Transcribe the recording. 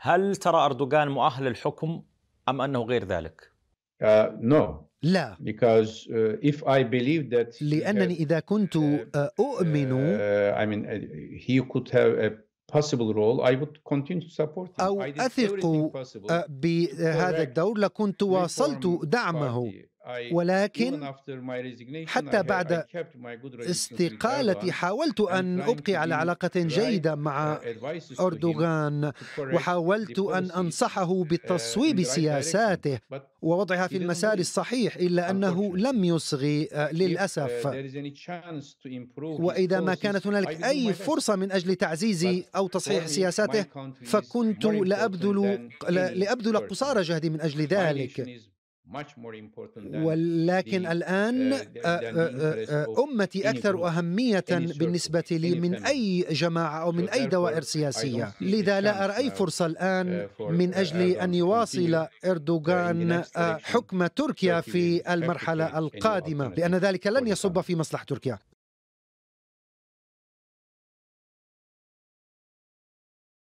هل ترى اردوغان مؤهل للحكم ام انه غير ذلك؟ نو uh, لا uh, لأنني إذا كنت أؤمن أو أثق uh, بهذا الدور لكنت واصلت دعمه ولكن حتى بعد استقالتي حاولت أن أبقي على علاقة جيدة uh, مع أردوغان وحاولت أن أنصحه uh, بتصويب سياساته ووضعها في المسار الصحيح إلا أنه لم يصغي آه، uh, للأسف وإذا ما كانت هنالك أي فرصة من أجل تعزيز أو تصحيح سياساته فكنت لأبذل لأبذل قصارى جهدي من أجل ذلك ولكن الآن uh, آه، آه، آه، أمتي أكثر أهمية بالنسبة لي من أي جماعة أو من أي دوائر سياسية لذا لا أرى أي فرصة الآن uh, من uh, أجل أن يواصل إردوغان حكم تركيا في المرحلة القادمة لأن ذلك لن يصب في مصلحة تركيا